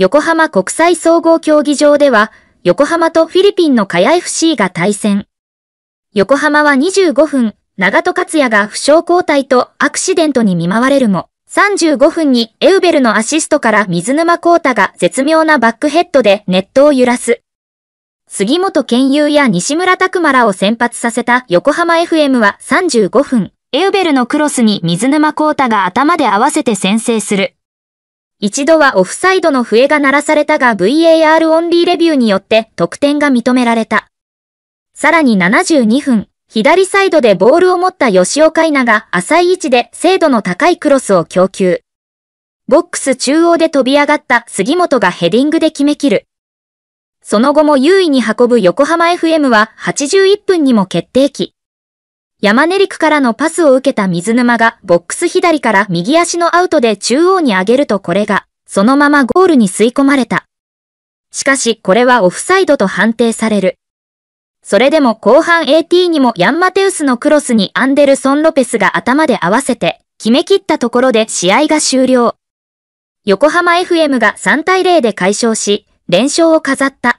横浜国際総合競技場では、横浜とフィリピンのカヤ FC が対戦。横浜は25分、長戸克也が負傷交代とアクシデントに見舞われるも、35分にエウベルのアシストから水沼孝太が絶妙なバックヘッドでネットを揺らす。杉本健優や西村拓馬らを先発させた横浜 FM は35分、エウベルのクロスに水沼孝太が頭で合わせて先制する。一度はオフサイドの笛が鳴らされたが VAR オンリーレビューによって得点が認められた。さらに72分、左サイドでボールを持った吉岡稲が浅い位置で精度の高いクロスを供給。ボックス中央で飛び上がった杉本がヘディングで決めきる。その後も優位に運ぶ横浜 FM は81分にも決定機。山根陸からのパスを受けた水沼がボックス左から右足のアウトで中央に上げるとこれが、そのままゴールに吸い込まれた。しかしこれはオフサイドと判定される。それでも後半 AT にもヤンマテウスのクロスにアンデルソン・ロペスが頭で合わせて、決め切ったところで試合が終了。横浜 FM が3対0で解消し、連勝を飾った。